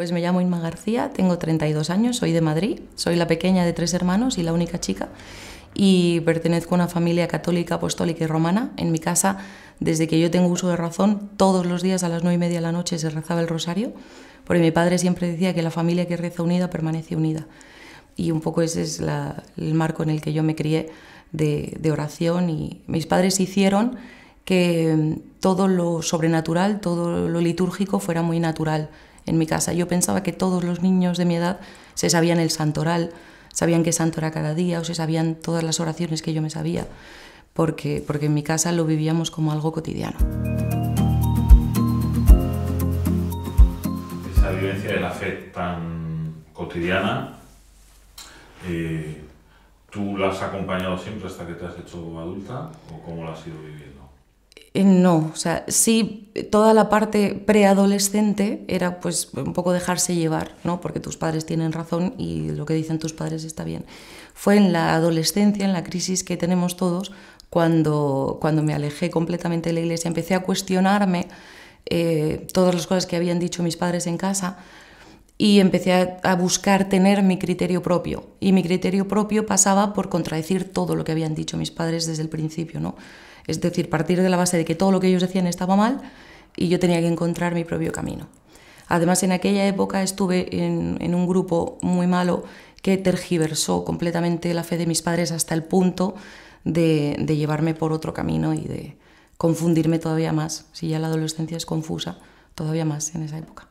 Pues me llamo Inma García, tengo 32 años, soy de Madrid, soy la pequeña de tres hermanos y la única chica y pertenezco a una familia católica, apostólica y romana. En mi casa, desde que yo tengo uso de razón, todos los días a las nueve y media de la noche se rezaba el rosario, porque mi padre siempre decía que la familia que reza unida permanece unida. Y un poco ese es el marco en el que yo me crié de, de oración y mis padres hicieron que todo lo sobrenatural, todo lo litúrgico fuera muy natural en mi casa. Yo pensaba que todos los niños de mi edad se sabían el santoral, sabían qué santo era cada día o se sabían todas las oraciones que yo me sabía, porque, porque en mi casa lo vivíamos como algo cotidiano. Esa vivencia de la fe tan cotidiana, eh, ¿tú la has acompañado siempre hasta que te has hecho adulta o cómo la has ido viviendo? Eh, no, o sea, sí, toda la parte preadolescente era pues un poco dejarse llevar, ¿no? Porque tus padres tienen razón y lo que dicen tus padres está bien. Fue en la adolescencia, en la crisis que tenemos todos, cuando, cuando me alejé completamente de la iglesia, empecé a cuestionarme eh, todas las cosas que habían dicho mis padres en casa y empecé a, buscar tener mi criterio propio. Y mi criterio propio pasaba por contradecir todo lo que habían dicho mis padres desde el principio, ¿no? Es decir, partir de la base de que todo lo que ellos decían estaba mal y yo tenía que encontrar mi propio camino. Además, en aquella época estuve en, un grupo muy malo que tergiversó completamente la fe de mis padres hasta el punto de llevarme por otro camino y de confundirme todavía más. Si ya la adolescencia es confusa, todavía más en esa época.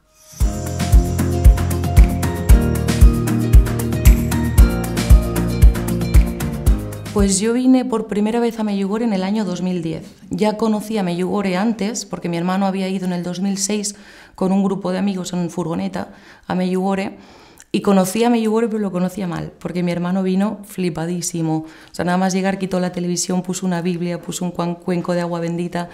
Pues yo vine por primera vez a Meyugore en el año 2010. Ya a Meyugore antes, porque mi hermano había ido en el 2006 con un grupo de amigos en furgoneta a Meyugore. Y conocía a Meyugore, pero lo conocía mal, porque mi hermano vino flipadísimo. O sea, nada más llegar quitó la televisión, puso una Biblia, puso un cuenco de agua bendita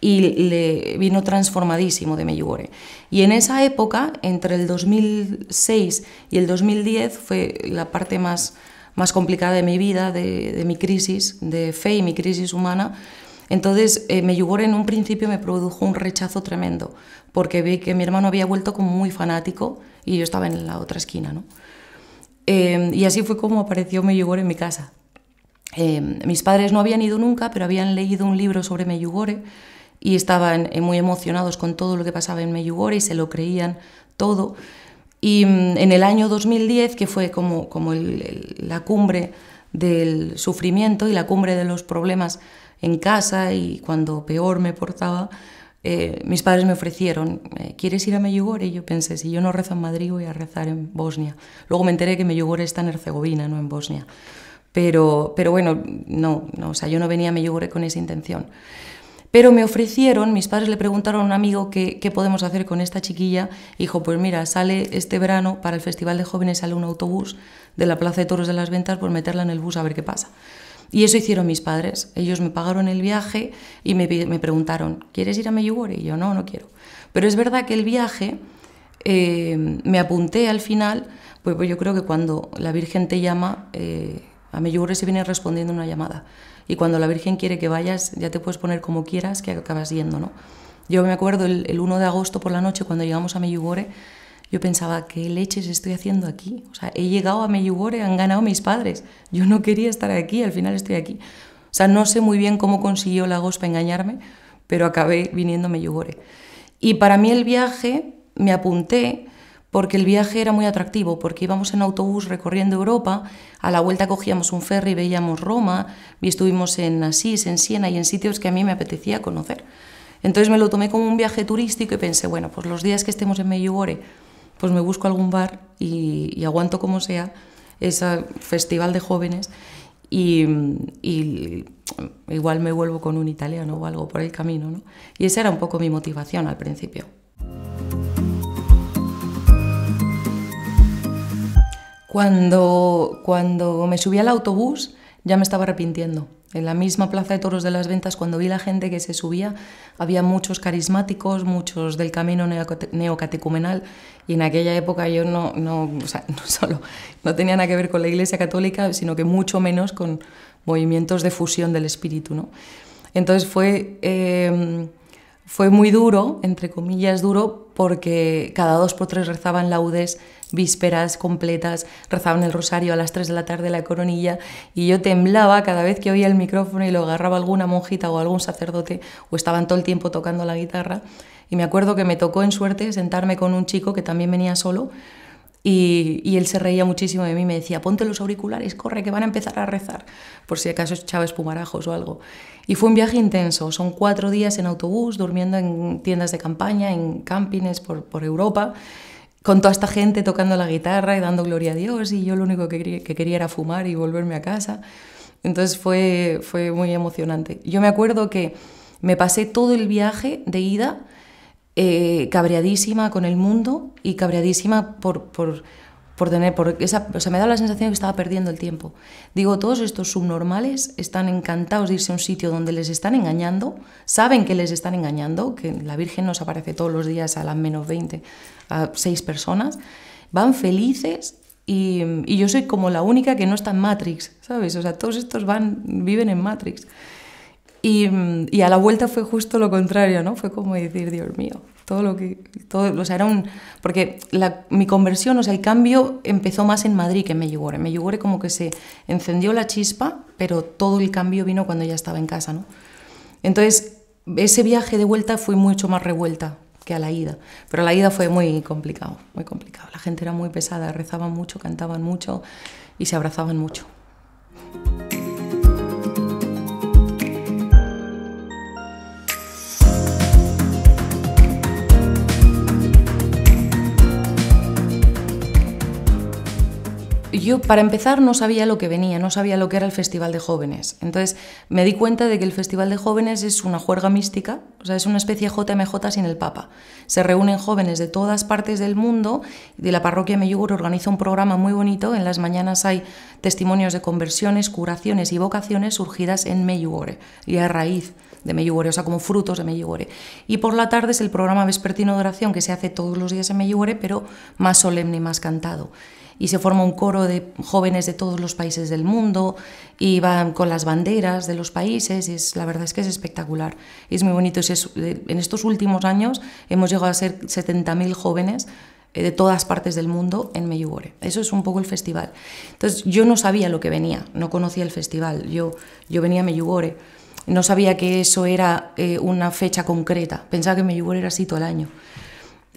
y le vino transformadísimo de Meyugore. Y en esa época, entre el 2006 y el 2010, fue la parte más más complicada de mi vida, de, mi crisis de fe y mi crisis humana. Entonces, eh, Meyugore en un principio me produjo un rechazo tremendo, porque vi que mi hermano había vuelto como muy fanático y yo estaba en la otra esquina. ¿no? Em, y así fue como apareció Meyugore en mi casa. Em, mis padres no habían ido nunca, pero habían leído un libro sobre Meyugore y estaban eh, muy emocionados con todo lo que pasaba en Meyugore y se lo creían todo. Y mm, en el año 2010, que fue como, como la cumbre del sufrimiento y la cumbre de los problemas en casa y cuando peor me portaba, eh, mis padres me ofrecieron, eh, ¿quieres ir a Meyugore? Y yo pensé, si yo no rezo en Madrid, voy a rezar en Bosnia. Luego me enteré que Meyugore está en Herzegovina, no en Bosnia. Pero, pero bueno, no, no, o sea, yo no venía a Meyugore con esa intención. Pero me ofrecieron, mis padres le preguntaron a un amigo qué, qué podemos hacer con esta chiquilla. Y dijo, pues mira, sale este verano para el Festival de Jóvenes, sale un autobús de la Plaza de Toros de las Ventas, por meterla en el bus a ver qué pasa. Y eso hicieron mis padres. Ellos me pagaron el viaje y me, preguntaron, ¿quieres ir a Meyugore? Y yo, no, no quiero. Pero es verdad que el viaje eh, me apunté al final, pues, pues, yo creo que cuando la Virgen te llama, eh, a Meyugore se viene respondiendo una llamada y cuando la Virgen quiere que vayas, ya te puedes poner como quieras que acabas yendo, ¿no? Yo me acuerdo el, 1 de agosto por la noche cuando llegamos a Meyugore, yo pensaba, ¿qué leches estoy haciendo aquí? O sea, he llegado a Meyugore, han ganado mis padres. Yo no quería estar aquí, al final estoy aquí. O sea, no sé muy bien cómo consiguió la Gospa engañarme, pero acabé viniendo a Meyugore. Y para mí el viaje, me apunté, porque el viaje era muy atractivo, porque íbamos en autobús recorriendo Europa, a la vuelta cogíamos un ferry, y veíamos Roma, y estuvimos en Asís, en Siena y en sitios que a mí me apetecía conocer. Entonces me lo tomé como un viaje turístico y pensé, bueno, pues los días que estemos en Medjugorje, pues me busco algún bar y, aguanto como sea ese festival de jóvenes y, igual me vuelvo con un italiano o algo por el camino. ¿no? Y esa era un poco mi motivación al principio. Cuando, me subí al autobús ya me estaba arrepintiendo. En la misma Plaza de Toros de las Ventas, cuando vi la gente que se subía, había muchos carismáticos, muchos del camino neocatecumenal, y en aquella época yo no, no, o no solo no tenía nada que ver con la Iglesia Católica, sino que mucho menos con movimientos de fusión del espíritu. ¿no? Entonces fue, em, fue muy duro, entre comillas duro, porque cada dos por tres rezaban laudes vísperas completas, rezaban el rosario a las 3 de la tarde la coronilla y yo temblaba cada vez que oía el micrófono y lo agarraba alguna monjita o algún sacerdote o estaban todo el tiempo tocando la guitarra. Y me acuerdo que me tocó en suerte sentarme con un chico que también venía solo y, él se reía muchísimo de mí, me decía, ponte los auriculares, corre, que van a empezar a rezar, por si acaso echaba espumarajos o algo. Y fue un viaje intenso, son cuatro días en autobús, durmiendo en tiendas de campaña, en campines por, por Europa, con toda esta gente tocando la guitarra y dando gloria a Dios y yo lo único que quería, era fumar y volverme a casa. Entonces fue, fue muy emocionante. Yo me acuerdo que me pasé todo el viaje de ida eh, cabreadísima con el mundo y cabreadísima por por tener, por esa, me da la sensación de que estaba perdiendo el tiempo. Digo, todos estos subnormales están encantados de irse a un sitio donde les están engañando, saben que les están engañando, que la Virgen nos aparece todos los días a las menos 20, a seis personas, van felices y, yo soy como la única que no está en Matrix, ¿sabes? O sea, todos estos van, viven en Matrix. y a la vuelta fue justo lo contrario, ¿no? Fue como decir, Dios mío, todo lo que... o sea, era un... Porque mi conversión, o sea, el cambio empezó más en Madrid que en Medjugorje. En como que se encendió la chispa, pero todo el cambio vino cuando ya estaba en casa, ¿no? Entonces, ese viaje de vuelta fue mucho más revuelta que a la ida. Pero la ida fue muy complicado, muy complicado. La gente era muy pesada, rezaban mucho, cantaban mucho y se abrazaban mucho. yo, para empezar, no sabía lo que venía, no sabía lo que era el Festival de Jóvenes. Entonces me di cuenta de que el Festival de Jóvenes es una juerga mística, o sea, es una especie de JMJ sin el Papa. Se reúnen jóvenes de todas partes del mundo, de la parroquia de Meyugur organiza un programa muy bonito, en las mañanas hay testimonios de conversiones, curaciones y vocaciones surgidas en Meyugore y a raíz de Meyugore, o sea, como frutos de Meyugore. Y por la tarde es el programa vespertino de oración que se hace todos los días en Meyugore, pero más solemne y más cantado y se forma un coro de jóvenes de todos los países del mundo y van con las banderas de los países y es, la verdad es que es espectacular. es muy bonito. Eh, en estos últimos años hemos llegado a ser 70.000 jóvenes eh, de todas partes del mundo en Meyugore. Eso es un poco el festival. Entonces yo no sabía lo que venía, no conocía el festival, yo, yo venía a Meyugore, no sabía que eso era eh, una fecha concreta, pensaba que Meyugore era así todo el año.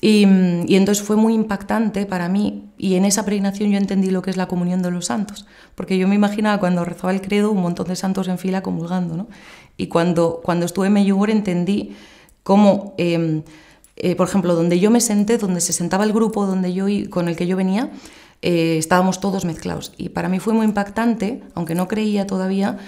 Y, entonces fue muy impactante para mí y en esa peregrinación yo entendí lo que es la comunión de los santos, porque yo me imaginaba cuando rezaba el credo un montón de santos en fila comulgando, ¿no? Y cuando, cuando estuve en Medjugorje entendí cómo, em, eh, por ejemplo, donde yo me senté, donde se sentaba el grupo donde yo, con el que yo venía, eh, estábamos todos mezclados. Y para mí fue muy impactante, aunque no creía todavía,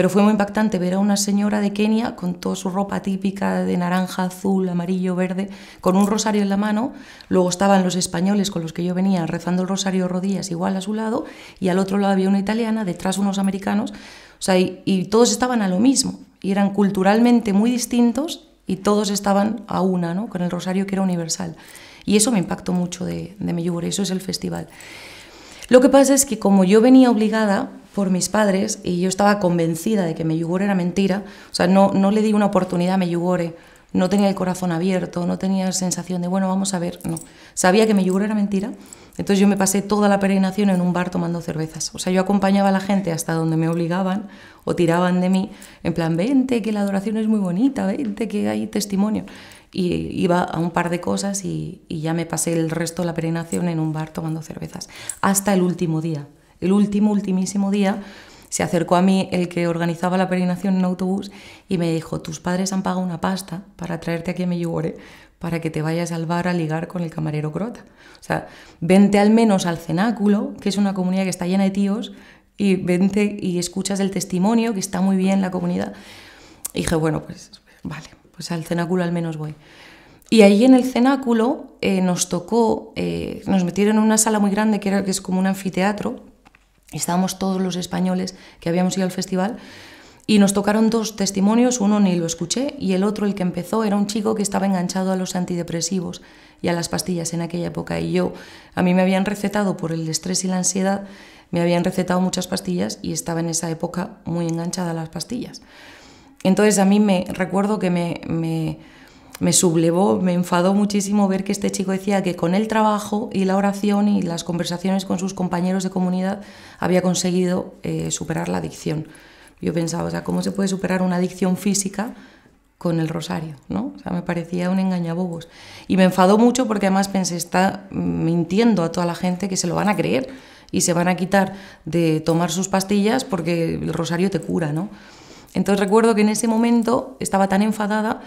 pero fue muy impactante ver a una señora de Kenia con toda su ropa típica de naranja, azul, amarillo, verde, con un rosario en la mano. Luego estaban los españoles con los que yo venía rezando el rosario rodillas igual a su lado y al otro lado había una italiana, detrás unos americanos. O sea, y, todos estaban a lo mismo y eran culturalmente muy distintos y todos estaban a una, ¿no? con el rosario que era universal. Y eso me impactó mucho de, de eso es el festival. Lo que pasa es que como yo venía obligada, por mis padres y yo estaba convencida de que yugore era mentira. O sea, no, no le di una oportunidad a yugore No tenía el corazón abierto, no tenía sensación de, bueno, vamos a ver. No. Sabía que yugore era mentira. Entonces yo me pasé toda la peregrinación en un bar tomando cervezas. O sea, yo acompañaba a la gente hasta donde me obligaban o tiraban de mí, en plan, vente, que la adoración es muy bonita, vente, que hay testimonio. Y iba a un par de cosas y, y ya me pasé el resto de la peregrinación en un bar tomando cervezas. Hasta el último día el último, ultimísimo día, se acercó a mí el que organizaba la peregrinación en autobús y me dijo, tus padres han pagado una pasta para traerte aquí a Medjugorje para que te vayas al bar a ligar con el camarero crota. O sea, vente al menos al cenáculo, que es una comunidad que está llena de tíos, y vente y escuchas el testimonio, que está muy bien la comunidad. Y dije, bueno, pues vale, pues al cenáculo al menos voy. Y ahí en el cenáculo eh, nos tocó, eh, nos metieron en una sala muy grande que, era, que es como un anfiteatro, estábamos todos los españoles que habíamos ido al festival y nos tocaron dos testimonios, uno ni lo escuché y el otro, el que empezó, era un chico que estaba enganchado a los antidepresivos y a las pastillas en aquella época y yo, a mí me habían recetado por el estrés y la ansiedad, me habían recetado muchas pastillas y estaba en esa época muy enganchada a las pastillas. Entonces a mí me recuerdo que me, me me sublevó, me enfadó muchísimo ver que este chico decía que con el trabajo y la oración y las conversaciones con sus compañeros de comunidad había conseguido eh, superar la adicción. Yo pensaba, o sea, ¿cómo se puede superar una adicción física con el rosario, ¿no? O sea, me parecía un engañabobos. Y me enfadó mucho porque además pensé, está mintiendo a toda la gente que se lo van a creer y se van a quitar de tomar sus pastillas porque el rosario te cura, ¿no? Entonces recuerdo que en ese momento estaba tan enfadada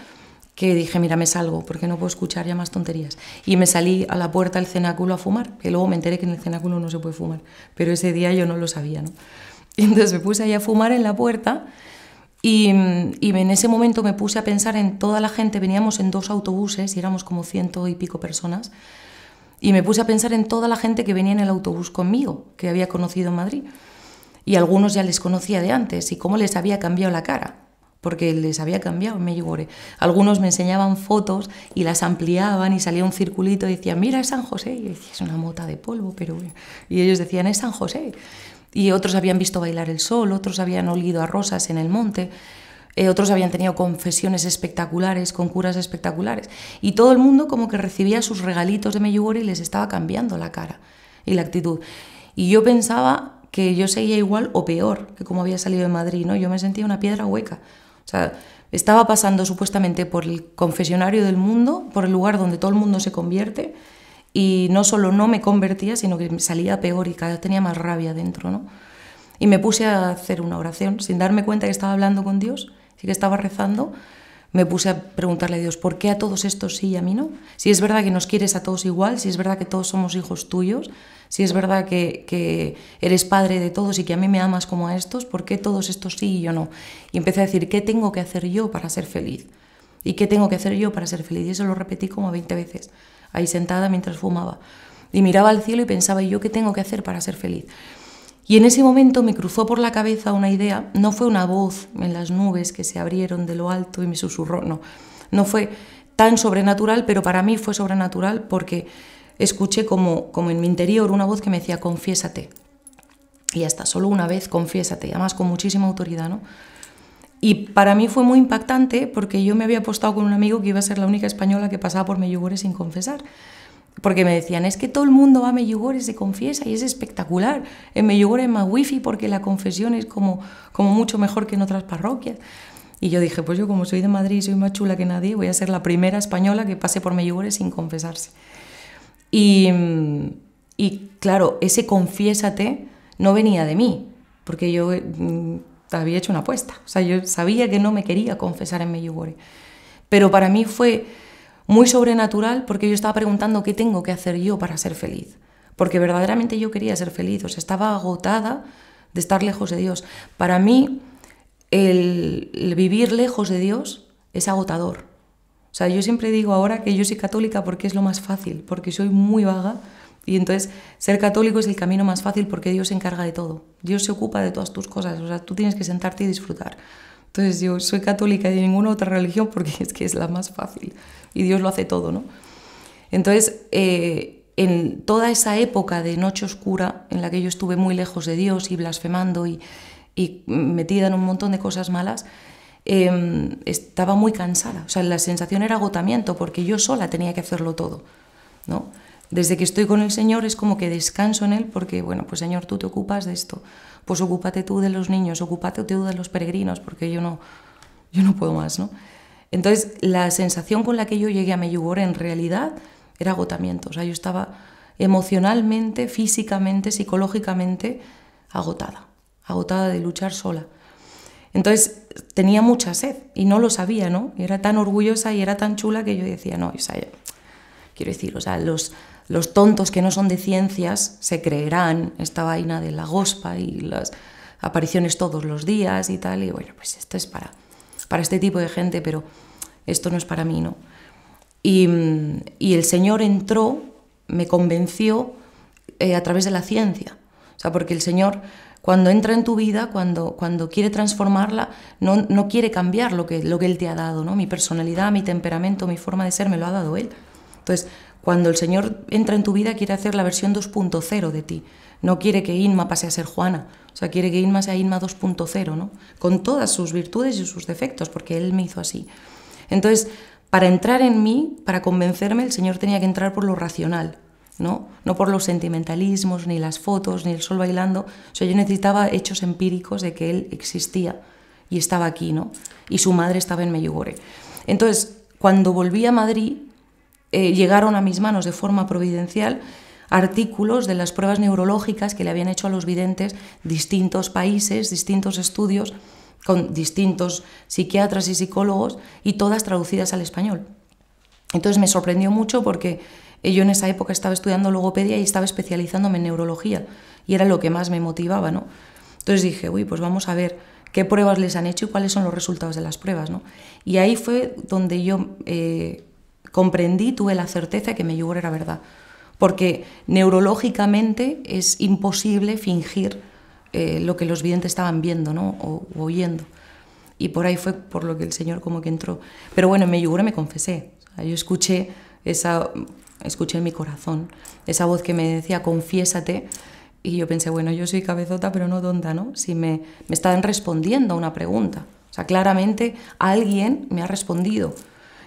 que dije, mira, me salgo porque no puedo escuchar ya más tonterías. Y me salí a la puerta del cenáculo a fumar, que luego me enteré que en el cenáculo no se puede fumar, pero ese día yo no lo sabía, ¿no? Y entonces me puse ahí a fumar en la puerta y, y, en ese momento me puse a pensar en toda la gente, veníamos en dos autobuses y éramos como ciento y pico personas, y me puse a pensar en toda la gente que venía en el autobús conmigo, que había conocido en Madrid, y algunos ya les conocía de antes, y cómo les había cambiado la cara porque les había cambiado en Medjugorje. Algunos me enseñaban fotos y las ampliaban y salía un circulito y decían, mira, es San José. Y yo decía, es una mota de polvo, pero... Y ellos decían, es San José. Y otros habían visto bailar el sol, otros habían olido a rosas en el monte, eh, otros habían tenido confesiones espectaculares, con curas espectaculares. Y todo el mundo como que recibía sus regalitos de Medjugorje y les estaba cambiando la cara y la actitud. Y yo pensaba que yo seguía igual o peor que como había salido de Madrid, ¿no? Yo me sentía una piedra hueca. O sea, estaba pasando supuestamente por el confesionario del mundo, por el lugar donde todo el mundo se convierte, y no solo no me convertía, sino que salía peor y cada vez tenía más rabia dentro, ¿no? Y me puse a hacer una oración, sin darme cuenta que estaba hablando con Dios, sí que estaba rezando, me puse a preguntarle a Dios, ¿por qué a todos estos sí y a mí no? Si es verdad que nos quieres a todos igual, si es verdad que todos somos hijos tuyos, si es verdad que, eres padre de todos y que a mí me amas como a estos, ¿por qué todos estos sí y yo no? Y empecé a decir, ¿qué tengo que hacer yo para ser feliz? ¿Y qué tengo que hacer yo para ser feliz? Y eso lo repetí como 20 veces, ahí sentada mientras fumaba. Y miraba al cielo y pensaba, ¿y yo qué tengo que hacer para ser feliz? Y en ese momento me cruzó por la cabeza una idea, no fue una voz en las nubes que se abrieron de lo alto y me susurró, no, no fue tan sobrenatural, pero para mí fue sobrenatural porque escuché como, en mi interior una voz que me decía, confiésate. Y hasta solo una vez, confiésate, y además con muchísima autoridad, ¿no? Y para mí fue muy impactante porque yo me había apostado con un amigo que iba a ser la única española que pasaba por Meyugore sin confesar. Porque me decían, es que todo el mundo va a y se confiesa y es espectacular. En Meyugore es más wifi porque la confesión es como, como mucho mejor que en otras parroquias. Y yo dije, pues yo como soy de Madrid soy más chula que nadie, voy a ser la primera española que pase por Meyugore sin confesarse. Y, y claro, ese confiésate no venía de mí, porque yo eh, mm, había hecho una apuesta. O sea, yo sabía que no me quería confesar en Meyugore. Pero para mí fue muy sobrenatural porque yo estaba preguntando qué tengo que hacer yo para ser feliz. Porque verdaderamente yo quería ser feliz, o sea, estaba agotada de estar lejos de Dios. Para mí, el, vivir lejos de Dios es agotador. O sea, yo siempre digo ahora que yo soy católica porque es lo más fácil, porque soy muy vaga, y entonces ser católico es el camino más fácil porque Dios se encarga de todo. Dios se ocupa de todas tus cosas. O sea, tú tienes que sentarte y disfrutar. Entonces yo soy católica y de ninguna otra religión porque es que es la más fácil y Dios lo hace todo, ¿no? Entonces, eh, en toda esa época de noche oscura en la que yo estuve muy lejos de Dios y blasfemando y, metida en un montón de cosas malas, em, estaba muy cansada. O sea, la sensación era agotamiento porque yo sola tenía que hacerlo todo, ¿no? Desde que estoy con el Señor es como que descanso en Él porque, bueno, pues Señor, tú te ocupas de esto pues ocúpate tú de los niños, ocúpate tú de los peregrinos, porque yo no, yo no puedo más, ¿no? Entonces, la sensación con la que yo llegué a Meyugor en realidad era agotamiento. O sea, yo estaba emocionalmente, físicamente, psicológicamente agotada, agotada de luchar sola. Entonces tenía mucha sed y no lo sabía, ¿no? Y era tan orgullosa y era tan chula que yo decía, no, o sea, quiero decir, o sea, los, los tontos que no son de ciencias se creerán esta vaina de la gospa y las apariciones todos los días y tal. Y bueno, pues esto es para, para este tipo de gente, pero esto no es para mí, ¿no? Y, y el Señor entró, me convenció eh, a través de la ciencia. O sea, porque el Señor cuando entra en tu vida, cuando, cuando quiere transformarla, no, no quiere cambiar lo que, lo que Él te ha dado, ¿no? Mi personalidad, mi temperamento, mi forma de ser, me lo ha dado Él. Entonces, cuando el Señor entra en tu vida quiere hacer la versión 2.0 de ti. No quiere que Inma pase a ser Juana, o sea, quiere que Inma sea Inma 2.0, ¿no? Con todas sus virtudes y sus defectos, porque Él me hizo así. Entonces, para entrar en mí, para convencerme, el Señor tenía que entrar por lo racional, ¿no? No por los sentimentalismos, ni las fotos, ni el sol bailando. O sea, yo necesitaba hechos empíricos de que Él existía y estaba aquí, ¿no? Y su madre estaba en Meyugore. Entonces, cuando volví a Madrid, eh, llegaron a mis manos de forma providencial artículos de las pruebas neurológicas que le habían hecho a los videntes distintos países, distintos estudios, con distintos psiquiatras y psicólogos, y todas traducidas al español. Entonces me sorprendió mucho porque eh, yo en esa época estaba estudiando logopedia y estaba especializándome en neurología, y era lo que más me motivaba, ¿no? Entonces dije, uy, pues vamos a ver qué pruebas les han hecho y cuáles son los resultados de las pruebas, ¿no? Y ahí fue donde yo... Eh, comprendí, tuve la certeza que mi yugur era verdad. Porque neurológicamente es imposible fingir eh, lo que los videntes estaban viendo ¿no? o, oyendo. Y por ahí fue por lo que el Señor como que entró. Pero bueno, en mi me confesé. yo escuché esa escuché en mi corazón esa voz que me decía confiésate y yo pensé, bueno, yo soy cabezota pero no tonta, ¿no? Si me, me están respondiendo a una pregunta. O sea, claramente alguien me ha respondido.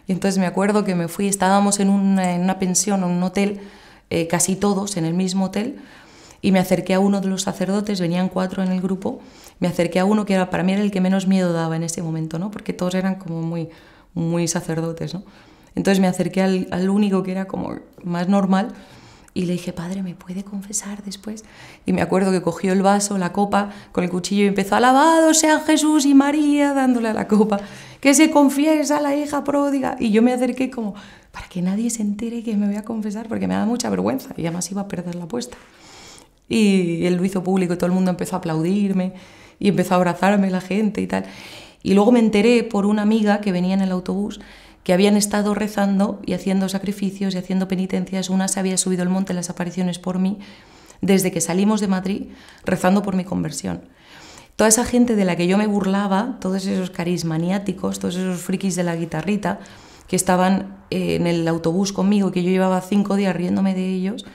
Y entonces me acuerdo que me fui, estábamos en una, pensión, en un hotel, eh, casi todos en el mismo hotel, y me acerqué a uno de los sacerdotes, venían cuatro en el grupo, me acerqué a uno que era, para mí era el que menos miedo daba en ese momento, ¿no? porque todos eran como muy, muy sacerdotes. Entonces me acerqué al único que era como más normal y le dije, padre, ¿me puede confesar después? Y me acuerdo que cogió el vaso, la copa, con el cuchillo y empezó, alabado sea Jesús y María, dándole la copa, que se confiesa la hija pródiga. Y yo me acerqué como, para que nadie se entere que me voy a confesar, porque me da mucha vergüenza y además iba a perder la apuesta. Y él lo hizo público y todo el mundo empezó a aplaudirme y empezó a abrazarme la gente y tal. Y luego me enteré por una amiga que venía en el autobús que habían estado rezando y haciendo sacrificios y haciendo penitencias. Una se había subido al monte las apariciones por mí desde que salimos de Madrid rezando por mi conversión. Toda esa gente de la que yo me burlaba, todos esos carismaniáticos, todos esos frikis de la guitarrita que estaban eh, en el autobús conmigo, que yo llevaba cinco días riéndome de ellos,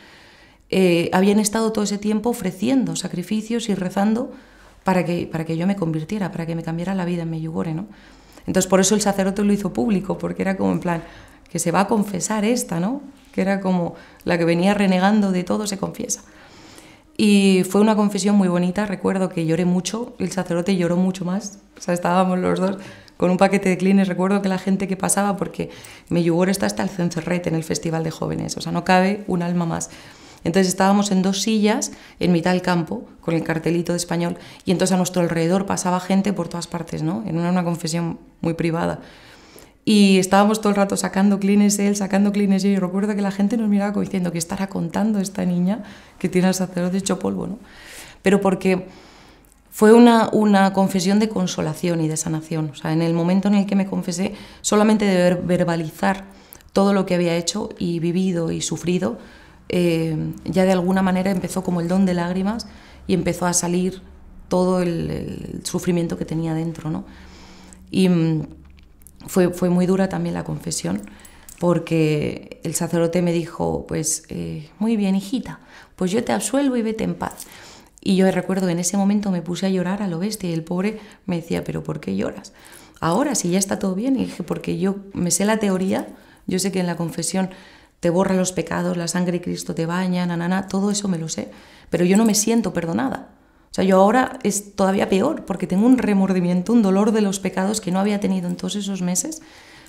eh, habían estado todo ese tiempo ofreciendo sacrificios y rezando para que, para que yo me convirtiera, para que me cambiara la vida en Meyugore, ¿no? Entonces por eso el sacerdote lo hizo público, porque era como en plan, que se va a confesar esta, ¿no? Que era como la que venía renegando de todo, se confiesa. Y fue una confesión muy bonita, recuerdo que lloré mucho, el sacerdote lloró mucho más, o sea, estábamos los dos con un paquete de clines, recuerdo que la gente que pasaba, porque Meyugor está hasta el Cencerrete en el Festival de Jóvenes, o sea, no cabe un alma más. Entonces estábamos en dos sillas en mitad del campo con el cartelito de español y entonces a nuestro alrededor pasaba gente por todas partes, ¿no? En una, confesión muy privada. Y estábamos todo el rato sacando clines él, sacando clines yo. Y recuerdo que la gente nos miraba diciendo que estará contando esta niña que tiene al sacerdote hecho polvo, ¿no? Pero porque fue una, confesión de consolación y de sanación. O sea, en el momento en el que me confesé, solamente de verbalizar todo lo que había hecho y vivido y sufrido, eh, ya de alguna manera empezó como el don de lágrimas y empezó a salir todo el, sufrimiento que tenía dentro. Y mm, fue, fue, muy dura también la confesión, porque el sacerdote me dijo, pues eh, muy bien, hijita, pues yo te absuelvo y vete en paz. Y yo recuerdo en ese momento me puse a llorar a lo bestia y el pobre me decía, pero ¿por qué lloras? Ahora, si ya está todo bien, y dije, porque yo me sé la teoría, yo sé que en la confesión te borra los pecados, la sangre de Cristo te baña, nanana, todo eso me lo sé, pero yo no me siento perdonada. O sea, yo ahora es todavía peor porque tengo un remordimiento, un dolor de los pecados que no había tenido en todos esos meses.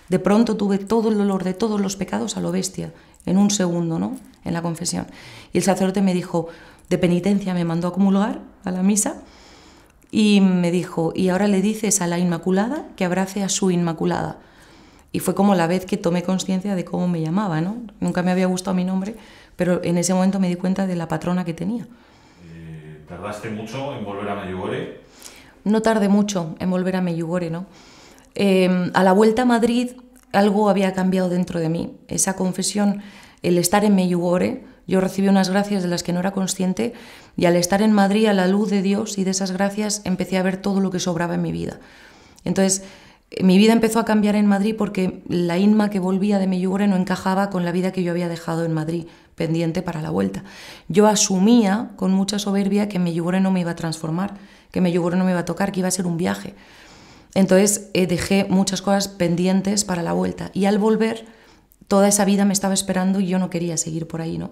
De pronto tuve todo el dolor de todos los pecados a lo bestia, en un segundo, ¿no? En la confesión. Y el sacerdote me dijo, de penitencia me mandó a comulgar a la misa y me dijo, y ahora le dices a la Inmaculada que abrace a su Inmaculada y fue como la vez que tomé conciencia de cómo me llamaba, ¿no? Nunca me había gustado mi nombre, pero en ese momento me di cuenta de la patrona que tenía. Eh, ¿Tardaste mucho en volver a Meyugore? No tardé mucho en volver a Meyugore, ¿no? Em, a la vuelta a Madrid algo había cambiado dentro de mí. Esa confesión, el estar en Meyugore, yo recibí unas gracias de las que no era consciente y al estar en Madrid a la luz de Dios y de esas gracias empecé a ver todo lo que sobraba en mi vida. Entonces, mi vida empezó a cambiar en Madrid porque la Inma que volvía de Meyugore no encajaba con la vida que yo había dejado en Madrid, pendiente para la vuelta. Yo asumía con mucha soberbia que Meyugore no me iba a transformar, que Meyugore no me iba a tocar, que iba a ser un viaje. Entonces eh, dejé muchas cosas pendientes para la vuelta. Y al volver, toda esa vida me estaba esperando y yo no quería seguir por ahí, ¿no?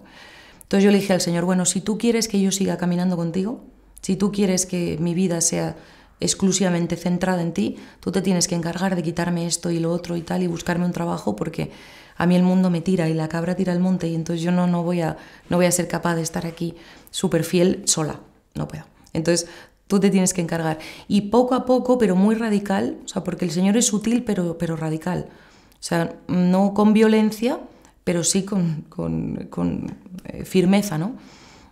Entonces yo le dije al Señor, bueno, si tú quieres que yo siga caminando contigo, si tú quieres que mi vida sea exclusivamente centrada en ti, tú te tienes que encargar de quitarme esto y lo otro y tal y buscarme un trabajo porque a mí el mundo me tira y la cabra tira el monte y entonces yo no, no, voy, a, no voy a ser capaz de estar aquí súper fiel sola, no puedo. Entonces tú te tienes que encargar. Y poco a poco, pero muy radical, o sea, porque el Señor es sutil pero, pero radical. O sea, no con violencia, pero sí con, eh, firmeza, ¿no?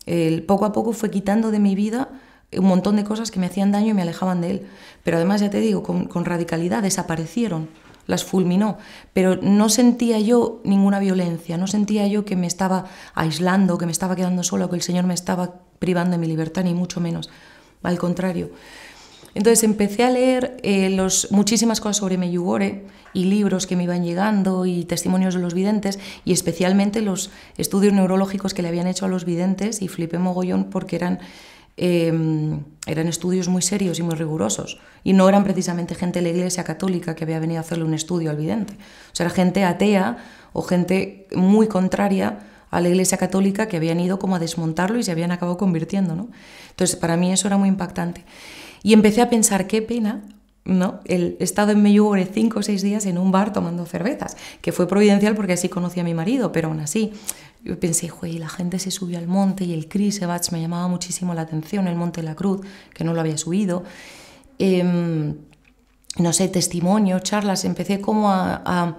El poco a poco fue quitando de mi vida un montón de cosas que me hacían daño y me alejaban de él. Pero además, ya te digo, con, radicalidad desaparecieron, las fulminó. Pero no sentía yo ninguna violencia, no sentía yo que me estaba aislando, que me estaba quedando sola, que el Señor me estaba privando de mi libertad, ni mucho menos. Al contrario. Entonces empecé a leer eh, los, muchísimas cosas sobre Meyugore y libros que me iban llegando y testimonios de los videntes y especialmente los estudios neurológicos que le habían hecho a los videntes y Felipe mogollón porque eran Em, eran estudios muy serios y muy rigurosos. Y no eran precisamente gente de la Iglesia Católica que había venido a hacerle un estudio al vidente. O sea, era gente atea o gente muy contraria a la Iglesia Católica que habían ido como a desmontarlo y se habían acabado convirtiendo. ¿no? Entonces, para mí eso era muy impactante. Y empecé a pensar, qué pena ¿no? El estado en de cinco o seis días en un bar tomando cervezas, que fue providencial porque así conocí a mi marido, pero aún así, yo pensé, güey, la gente se subió al monte y el Chris Evans me llamaba muchísimo la atención, el Monte de la Cruz, que no lo había subido. Em, no sé, testimonio, charlas, empecé como a,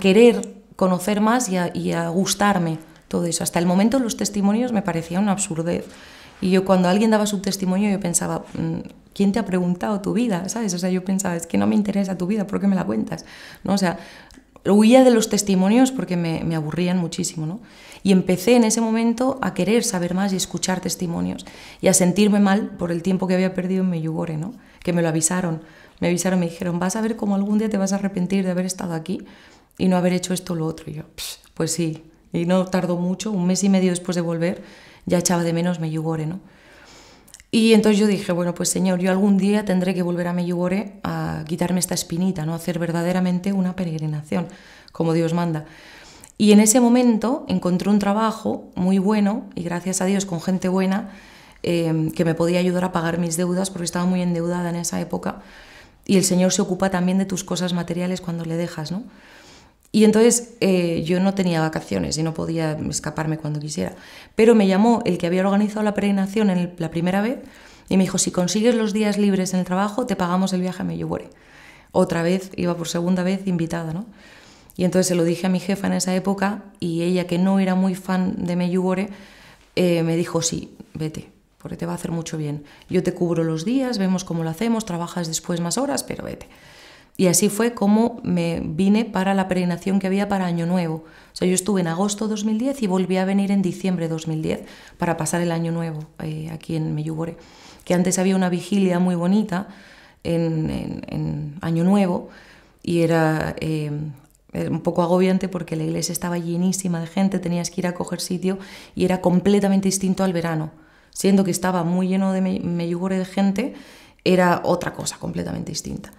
querer conocer más y a, gustarme todo eso. Hasta el momento los testimonios me parecían una absurdez. Y yo cuando alguien daba su testimonio yo pensaba, mm, ¿quién te ha preguntado tu vida? ¿Sabes? O sea, yo pensaba, es que no me interesa tu vida, ¿por qué me la cuentas? ¿No? O sea, huía de los testimonios porque me, aburrían muchísimo, ¿no? Y empecé en ese momento a querer saber más y escuchar testimonios y a sentirme mal por el tiempo que había perdido en Meyugore, ¿no? Que me lo avisaron, me avisaron, me dijeron, vas a ver cómo algún día te vas a arrepentir de haber estado aquí y no haber hecho esto o lo otro. Y yo, pues sí, y no tardó mucho, un mes y medio después de volver, ya echaba de menos Meyugore, ¿no? Y entonces yo dije, bueno, pues Señor, yo algún día tendré que volver a Meyugore a quitarme esta espinita, ¿no? hacer verdaderamente una peregrinación, como Dios manda. Y en ese momento encontré un trabajo muy bueno y gracias a Dios con gente buena em, que me podía ayudar a pagar mis deudas porque estaba muy endeudada en esa época. Y el Señor se ocupa también de tus cosas materiales cuando le dejas, ¿no? Y entonces eh, yo no tenía vacaciones y no podía escaparme cuando quisiera. Pero me llamó el que había organizado la peregrinación en la primera vez y me dijo, si consigues los días libres en el trabajo, te pagamos el viaje a Medjugorje. Otra vez, iba por segunda vez invitada, ¿no? Y entonces se lo dije a mi jefa en esa época y ella, que no era muy fan de Medjugorje, eh, me dijo, sí, vete, porque te va a hacer mucho bien. Yo te cubro los días, vemos cómo lo hacemos, trabajas después más horas, pero vete. Y así fue como me vine para la peregrinación que había para Año Nuevo. O sea, yo estuve en agosto 2010 y volví a venir en diciembre de 2010 para pasar el Año Nuevo eh, aquí en Meyugore. Que antes había una vigilia muy bonita en, Año Nuevo y eh, era un poco agobiante porque la iglesia estaba llenísima de gente, tenías que ir a coger sitio y era completamente distinto al verano. Siendo que estaba muy lleno de Meyugore de gente, era otra cosa completamente distinta.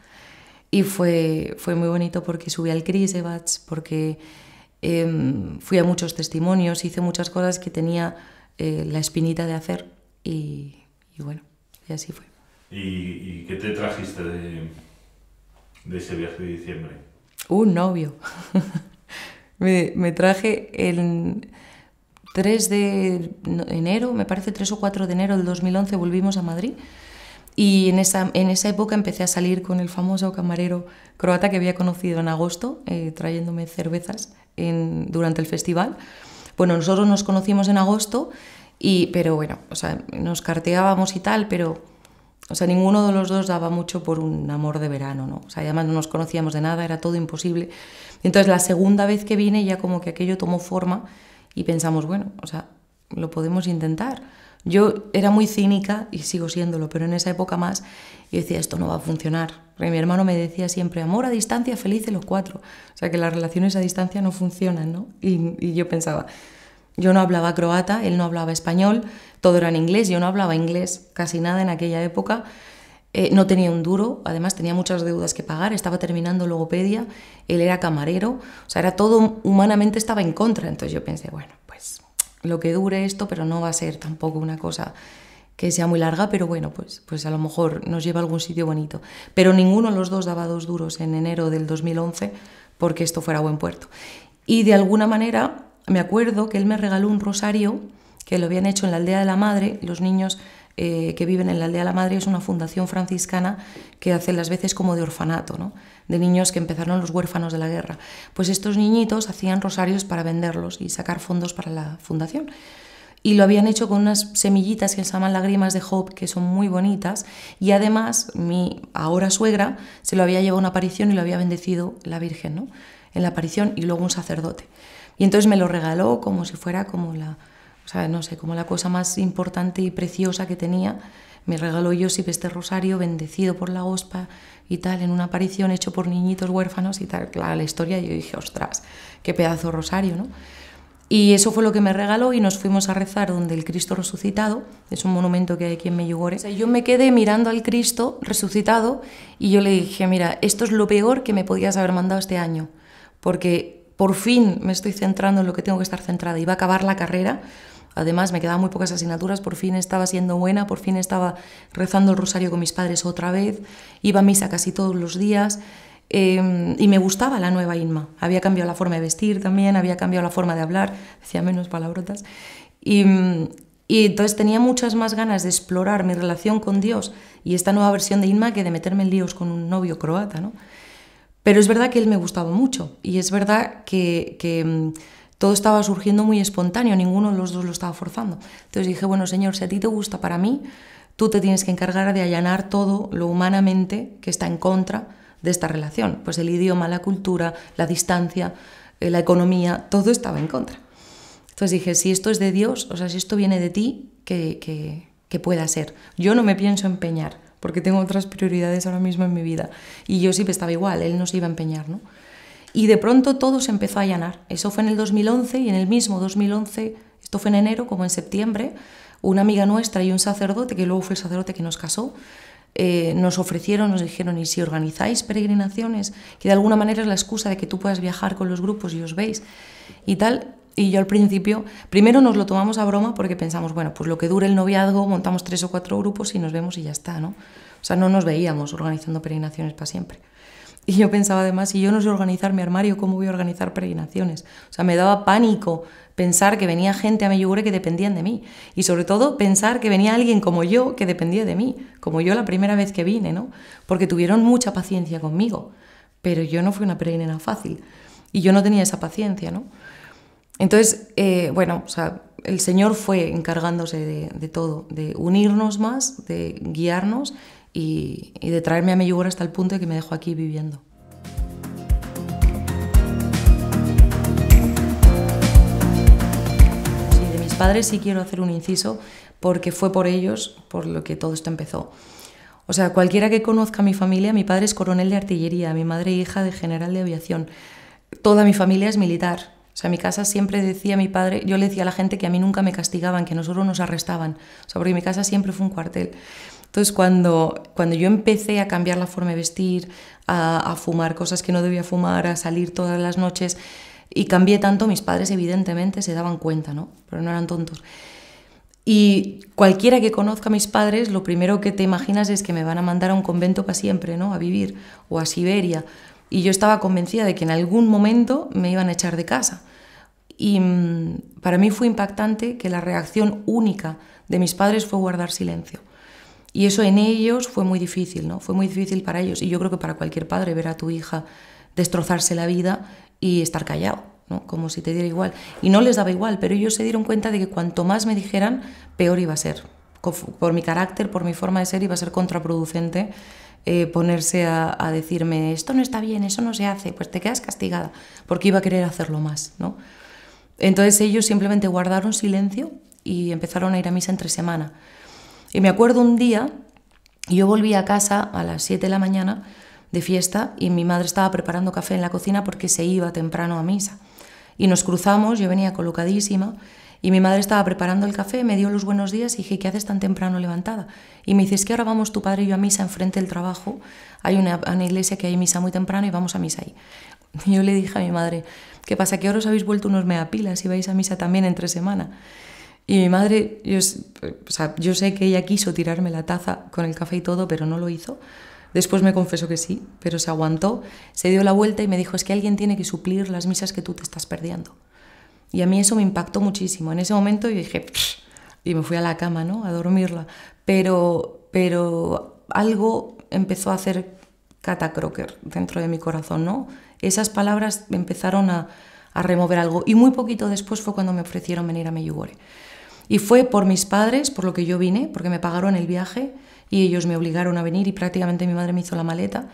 Y fue, fue muy bonito porque subí al Crisebach, porque em, fui a muchos testimonios, hice muchas cosas que tenía eh, la espinita de hacer y, bueno, y así fue. ¿Y, qué te trajiste de, ese viaje de diciembre? Un novio. me, me, traje el 3 de enero, me parece 3 o 4 de enero del 2011, volvimos a Madrid y en esa, época empecé a salir con el famoso camarero croata que había conocido en agosto, eh, trayéndome cervezas durante el festival. Bueno, nosotros nos conocimos en agosto, y, pero bueno, nos carteábamos y tal, pero o sea, ninguno de los dos daba mucho por un amor de verano, ¿no? O sea, además no nos conocíamos de nada, era todo imposible. Entonces, la segunda vez que vine ya como que aquello tomó forma y pensamos, bueno, o sea, lo podemos intentar. Yo era muy cínica y sigo siéndolo, pero en esa época más, yo decía, esto no va a funcionar. Porque mi hermano me decía siempre, amor a distancia, felices los cuatro. O sea, que las relaciones a distancia no funcionan, ¿no? Y, yo pensaba, yo no hablaba croata, él no hablaba español, todo era en inglés, yo no hablaba inglés casi nada en aquella época. Eh, no tenía un duro, además tenía muchas deudas que pagar, estaba terminando logopedia, él era camarero, o sea, era todo humanamente estaba en contra. Entonces yo pensé, bueno, pues lo que dure esto, pero no va a ser tampoco una cosa que sea muy larga, pero bueno, pues, pues a lo mejor nos lleva a algún sitio bonito. Pero ninguno de los dos daba dos duros en enero del 2011 porque esto fuera buen puerto. Y de alguna manera me acuerdo que él me regaló un rosario que lo habían hecho en la aldea de la madre, los niños eh, que viven en la aldea La Madre es una fundación franciscana que hace las veces como de orfanato, de niños que empezaron los huérfanos de la guerra. Pues estos niñitos hacían rosarios para venderlos y sacar fondos para la fundación y lo habían hecho con unas semillitas que se llaman lágrimas de Job, que son muy bonitas, y además mi ahora suegra se lo había llevado a una aparición y lo había bendecido la Virgen, ¿no? En la aparición y luego un sacerdote. Y entonces me lo regaló como si fuera como la o sea, no sé, como la cosa más importante y preciosa que tenía, me regaló Josip este rosario bendecido por la OSPA y tal, en una aparición hecho por niñitos huérfanos y tal. Claro, la historia, yo dije, ostras, qué pedazo rosario, ¿no? Y eso fue lo que me regaló y nos fuimos a rezar donde el Cristo resucitado, es un monumento que hay aquí en Meyugore. O sea, yo me quedé mirando al Cristo resucitado y yo le dije, mira, esto es lo peor que me podías haber mandado este año, porque por fin me estoy centrando en lo que tengo que estar centrada y va a acabar la carrera Además, me quedaban muy pocas asignaturas, por fin estaba siendo buena, por fin estaba rezando el rosario con mis padres otra vez, iba a misa casi todos los días. Eh, y me gustaba la nueva Inma. Había cambiado la forma de vestir también, había cambiado la forma de hablar, decía menos palabrotas. Y, entonces tenía muchas más ganas de explorar mi relación con Dios y esta nueva versión de Inma que de meterme en líos con un novio croata, Pero es verdad que él me gustaba mucho y es verdad que mm, todo estaba surgiendo muy espontáneo, ninguno de los dos lo estaba forzando. Entonces dije, bueno, Señor, si a ti te gusta para mí, tú te tienes que encargar de allanar todo lo humanamente que está en contra de esta relación. Pues el idioma, la cultura, la distancia, eh, la economía, todo estaba en contra. Entonces dije, si esto es de Dios, o sea, si esto viene de ti, que, que, pueda ser. Yo no me pienso empeñar, porque tengo otras prioridades ahora mismo en mi vida. Y yo siempre estaba igual, él no se iba a empeñar, ¿no? Y de pronto todo se empezó a allanar. Eso fue en el 2011 y en el mismo 2011, esto fue en enero como en septiembre, una amiga nuestra y un sacerdote, que luego fue el sacerdote que nos casó, eh, nos ofrecieron, nos dijeron, ¿y si organizáis peregrinaciones? Que de alguna manera es la excusa de que tú puedas viajar con los grupos y os veis y tal. Y yo al principio, primero nos lo tomamos a broma porque pensamos, bueno, pues lo que dure el noviazgo, montamos tres o cuatro grupos y nos vemos y ya está, ¿no? O sea, no nos veíamos organizando peregrinaciones para siempre. Y yo pensaba además, si yo no sé organizar mi armario, ¿cómo voy a organizar peregrinaciones? O sea, me daba pánico pensar que venía gente a Medjugorje que dependían de mí. Y sobre todo pensar que venía alguien como yo que dependía de mí, como yo la primera vez que vine, ¿no? Porque tuvieron mucha paciencia conmigo. Pero yo no fui una peregrina fácil. Y yo no tenía esa paciencia, ¿no? Entonces, eh, bueno, o sea, el Señor fue encargándose de, de todo, de unirnos más, de guiarnos y, de traerme a Meyugor hasta el punto de que me dejó aquí viviendo. de mis padres sí quiero hacer un inciso porque fue por ellos por lo que todo esto empezó. O sea, cualquiera que conozca a mi familia, mi padre es coronel de artillería, mi madre hija de general de aviación. Toda mi familia es militar. O sea, mi casa siempre decía mi padre, yo le decía a la gente que a mí nunca me castigaban, que nosotros nos arrestaban. O sea, porque mi casa siempre fue un cuartel. Entonces, cuando, cuando yo empecé a cambiar la forma de vestir, a, fumar cosas que no debía fumar, a salir todas las noches, y cambié tanto, mis padres evidentemente se daban cuenta, ¿no? Pero no eran tontos. Y cualquiera que conozca a mis padres, lo primero que te imaginas es que me van a mandar a un convento para siempre, ¿no? A vivir, o a Siberia. Y yo estaba convencida de que en algún momento me iban a echar de casa. Y mm, para mí fue impactante que la reacción única de mis padres fue guardar silencio. Y eso en ellos fue muy difícil, ¿no? Fue muy difícil para ellos. Y yo creo que para cualquier padre ver a tu hija destrozarse la vida y estar callado, ¿no? Como si te diera igual. Y no les daba igual, pero ellos se dieron cuenta de que cuanto más me dijeran, peor iba a ser. Por mi carácter, por mi forma de ser, iba a ser contraproducente eh, ponerse a, a, decirme esto no está bien, eso no se hace, pues te quedas castigada, porque iba a querer hacerlo más, ¿no? Entonces ellos simplemente guardaron silencio y empezaron a ir a misa entre semana. Y me acuerdo un día, yo volví a casa a las 7 de la mañana de fiesta y mi madre estaba preparando café en la cocina porque se iba temprano a misa. Y nos cruzamos, yo venía colocadísima y mi madre estaba preparando el café, me dio los buenos días y dije, ¿qué haces tan temprano levantada? Y me dices es que ahora vamos tu padre y yo a misa enfrente del trabajo, hay una, iglesia que hay misa muy temprano y vamos a misa ahí. yo le dije a mi madre, ¿qué pasa? qué ahora os habéis vuelto unos pilas y vais a misa también entre semana. Y mi madre, yo, sé que ella quiso tirarme la taza con el café y todo, pero no lo hizo. Después me confesó que sí, pero se aguantó, se dio la vuelta y me dijo, es que alguien tiene que suplir las misas que tú te estás perdiendo. Y a mí eso me impactó muchísimo. En ese momento yo dije, y me fui a la cama, ¿no? A dormirla. Pero, pero algo empezó a hacer catacroker dentro de mi corazón, ¿no? Esas palabras empezaron a, a remover algo. Y muy poquito después fue cuando me ofrecieron venir a Meyugore. Y fue por mis padres, por lo que yo vine, porque me pagaron el viaje y ellos me obligaron a venir y prácticamente mi madre me hizo la maleta.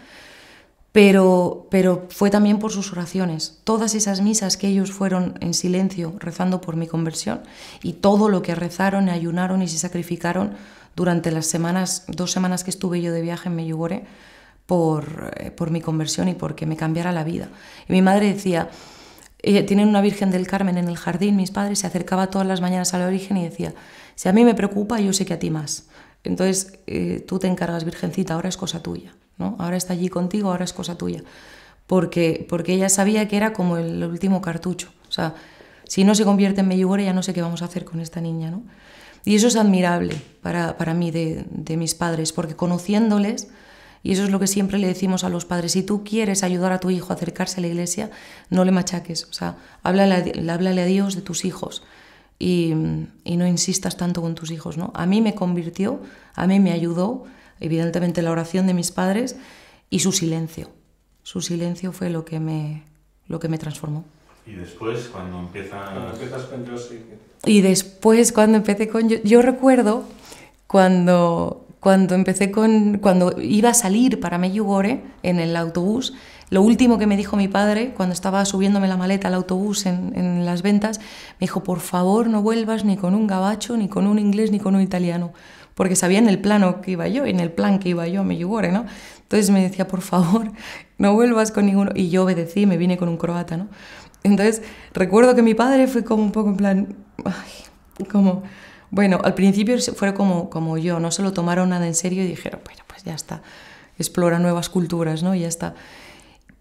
Pero, pero fue también por sus oraciones, todas esas misas que ellos fueron en silencio rezando por mi conversión y todo lo que rezaron, ayunaron y se sacrificaron durante las semanas, dos semanas que estuve yo de viaje en Meyugore por, eh, por mi conversión y porque me cambiara la vida. Y mi madre decía, eh, tienen una Virgen del Carmen en el jardín, mis padres, se acercaba todas las mañanas a la Virgen y decía, si a mí me preocupa, yo sé que a ti más. Entonces eh, tú te encargas, Virgencita, ahora es cosa tuya, ¿no? Ahora está allí contigo, ahora es cosa tuya. Porque, porque ella sabía que era como el último cartucho. O sea, si no se convierte en Meyugore, ya no sé qué vamos a hacer con esta niña, ¿no? Y eso es admirable para, para mí de, de mis padres, porque conociéndoles y eso es lo que siempre le decimos a los padres. Si tú quieres ayudar a tu hijo a acercarse a la iglesia, no le machaques. O sea, háblale, a Dios de tus hijos y, no insistas tanto con tus hijos. ¿no? A mí me convirtió, a mí me ayudó, evidentemente, la oración de mis padres y su silencio. Su silencio fue lo que me, lo que me transformó. Y después, cuando empiezas... con Dios? Y después, cuando empecé con yo recuerdo cuando cuando empecé con, cuando iba a salir para Medjugorje en el autobús, lo último que me dijo mi padre cuando estaba subiéndome la maleta al autobús en, las ventas, me dijo, por favor no vuelvas ni con un gabacho, ni con un inglés, ni con un italiano, porque sabía en el plano que iba yo, en el plan que iba yo a Medjugorje, ¿no? Entonces me decía, por favor, no vuelvas con ninguno, y yo obedecí, me vine con un croata, ¿no? Entonces recuerdo que mi padre fue como un poco en plan, ay, como bueno, al principio fue como, como yo, no se lo tomaron nada en serio y dijeron, bueno, pues ya está, explora nuevas culturas, ¿no? ya está.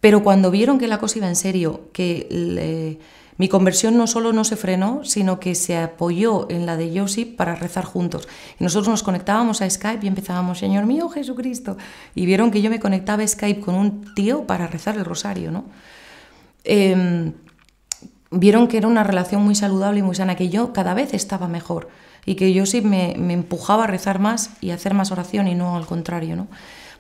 Pero cuando vieron que la cosa iba en serio, que mi conversión no solo no se frenó, sino que se apoyó en la de Josip para rezar juntos. Y nosotros nos conectábamos a Skype y empezábamos, Señor mío Jesucristo. Y vieron que yo me conectaba a Skype con un tío para rezar el rosario, ¿no? Em, vieron que era una relación muy saludable y muy sana, que yo cada vez estaba mejor y que yo sí me, empujaba a rezar más y hacer más oración y no al contrario, ¿no?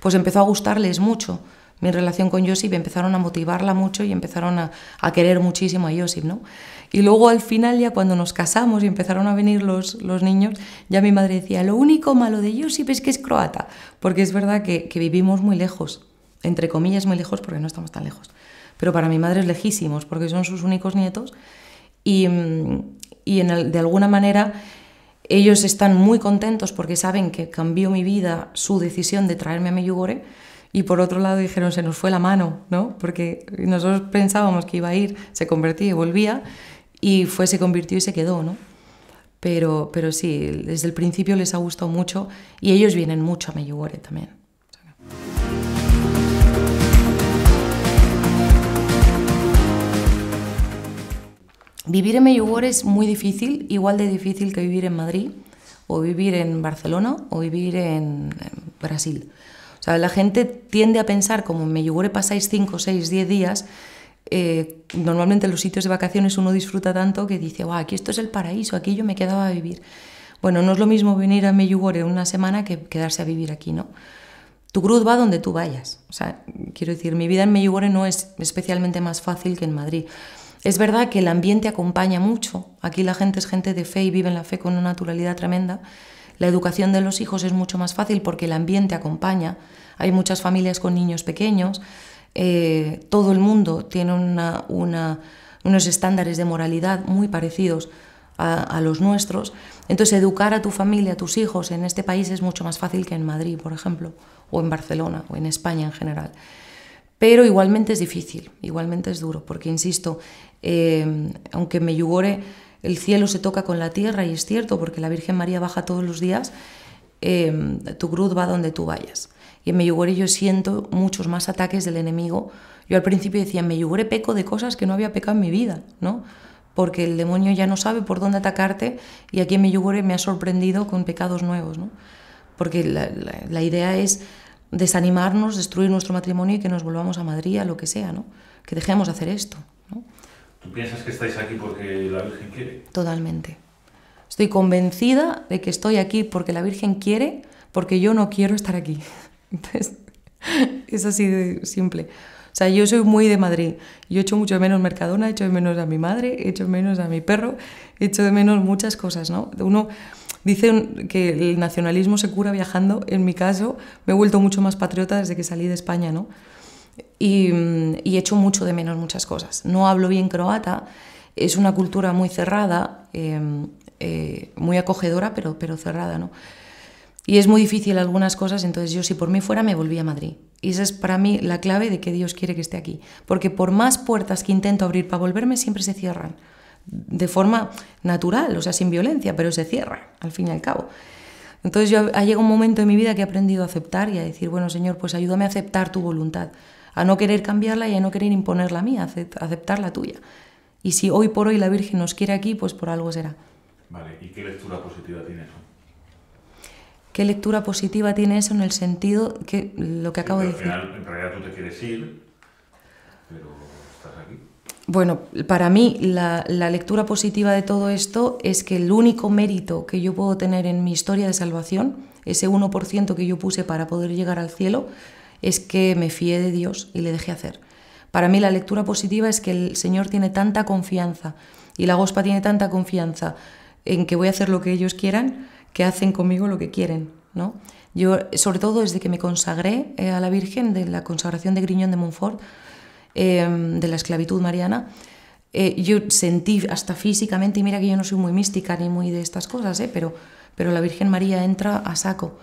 Pues empezó a gustarles mucho mi relación con Josip, empezaron a motivarla mucho y empezaron a, querer muchísimo a Josip, ¿no? Y luego al final ya cuando nos casamos y empezaron a venir los, niños, ya mi madre decía, lo único malo de Josip es que es croata, porque es verdad que vivimos muy lejos, entre comillas muy lejos porque no estamos tan lejos pero para mi madre es lejísimos, porque son sus únicos nietos. Y, mm, y en de alguna manera ellos están muy contentos porque saben que cambió mi vida su decisión de traerme a Meyugore. Y por otro lado dijeron, se nos fue la mano, ¿no? Porque nosotros pensábamos que iba a ir, se convertía y volvía, y fue, se convirtió y se quedó, ¿no? Pero, pero sí, desde el principio les ha gustado mucho y ellos vienen mucho a Meyugore también. Vivir en Meyugore es muy difícil, igual de difícil que vivir en Madrid, o vivir en Barcelona, o vivir en, Brasil. sea, la gente tiende a pensar, como en Meyugore pasáis 5, 6, 10 días, eh, normalmente en los sitios de vacaciones uno disfruta tanto que dice, aquí esto es el paraíso, aquí yo me quedaba a vivir. Bueno, no es lo mismo venir a Meyugore una semana que quedarse a vivir aquí, ¿no? Tu cruz va donde tú vayas. sea, quiero decir, mi vida en Meyugore no es especialmente más fácil que en Madrid. Es verdad que el ambiente acompaña mucho. Aquí la gente es gente de fe y vive en la fe con una naturalidad tremenda. La educación de los hijos es mucho más fácil porque el ambiente acompaña. Hay muchas familias con niños pequeños. Eh, todo el mundo tiene unos estándares de moralidad muy parecidos a, a, los nuestros. Entonces, educar a tu familia, a tus hijos en este país es mucho más fácil que en Madrid, por ejemplo, o en Barcelona, o en España en general. Pero igualmente es difícil, igualmente es duro, porque, insisto, eh, aunque me yugore, el cielo se toca con la tierra y es cierto porque la Virgen María baja todos los días, em, tu cruz va donde tú vayas. Y en Meyugore yo siento muchos más ataques del enemigo. Yo al principio decía, en Meyugore peco de cosas que no había pecado en mi vida, ¿no? Porque el demonio ya no sabe por dónde atacarte y aquí en Meyugore me ha sorprendido con pecados nuevos, Porque la, idea es desanimarnos, destruir nuestro matrimonio y que nos volvamos a Madrid, a lo que sea, ¿no? Que dejemos de hacer esto. ¿Tú piensas que estáis aquí porque la Virgen quiere? Totalmente. Estoy convencida de que estoy aquí porque la Virgen quiere, porque yo no quiero estar aquí. Entonces, es así de simple. O sea, yo soy muy de Madrid. Yo echo mucho de menos Mercadona, echo de menos a mi madre, echo de menos a mi perro, echo de menos muchas cosas, ¿no? Uno dice que el nacionalismo se cura viajando. En mi caso, me he vuelto mucho más patriota desde que salí de España, ¿no? y, mm, y echo mucho de menos muchas cosas. No hablo bien croata, es una cultura muy cerrada, em, eh, muy acogedora, pero, cerrada, ¿no? Y es muy difícil algunas cosas, entonces yo si por mí fuera me volví a Madrid. Y esa es para mí la clave de que Dios quiere que esté aquí. Porque por más puertas que intento abrir para volverme, siempre se cierran. De forma natural, o sea, sin violencia, pero se cierra al fin y al cabo. Entonces yo ha llegado un momento en mi vida que he aprendido a aceptar y a decir, bueno Señor, pues ayúdame a aceptar tu voluntad a no querer cambiarla y a no querer imponer la mía, aceptar la tuya. Y si hoy por hoy la Virgen nos quiere aquí, pues por algo será. Vale, ¿y qué lectura positiva tiene eso? ¿Qué lectura positiva tiene eso en el sentido que lo que acabo de decir? en realidad tú te quieres ir, pero estás aquí. Bueno, para mí la, la, lectura positiva de todo esto es que el único mérito que yo puedo tener en mi historia de salvación, ese 1% que yo puse para poder llegar al cielo, es que me fié de Dios y le dejé hacer. Para mí la lectura positiva es que el Señor tiene tanta confianza y la Gospa tiene tanta confianza en que voy a hacer lo que ellos quieran, que hacen conmigo lo que quieren, ¿no? Yo, sobre todo desde que me consagré eh, a la Virgen de la consagración de Griñón de Montfort, em, de la esclavitud mariana, eh, yo sentí hasta físicamente, y mira que yo no soy muy mística ni muy de estas cosas, eh, pero, pero la Virgen María entra a saco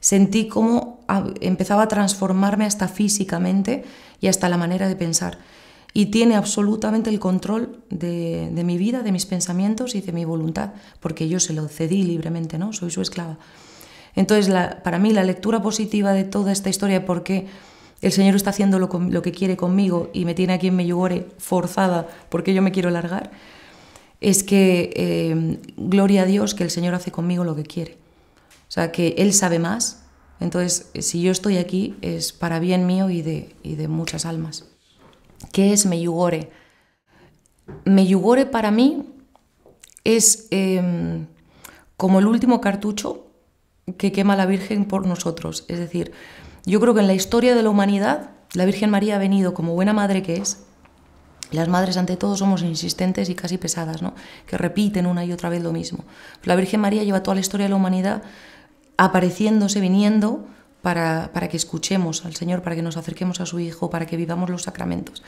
sentí cómo empezaba a transformarme hasta físicamente y hasta la manera de pensar. Y tiene absolutamente el control de, mi vida, de mis pensamientos y de mi voluntad, porque yo se lo cedí libremente, ¿no? Soy su esclava. Entonces, para mí, la lectura positiva de toda esta historia, porque el Señor está haciendo lo, que quiere conmigo y me tiene aquí en Meyugore forzada porque yo me quiero largar, es que eh, gloria a Dios que el Señor hace conmigo lo que quiere que él sabe más. Entonces, eh, si yo estoy aquí, es para bien mío y de, de muchas almas. ¿Qué es me yugore para mí es em, como el último cartucho que quema la Virgen por nosotros. Es decir, yo creo que en la historia de la humanidad, la Virgen María ha venido como buena madre que es. Las madres ante todo somos insistentes y casi pesadas, ¿no? que repiten una y otra vez lo mismo. La Virgen María lleva toda la historia de la humanidad apareciéndose, viniendo, para, que escuchemos al Señor, para que nos acerquemos a su Hijo, para que vivamos los sacramentos.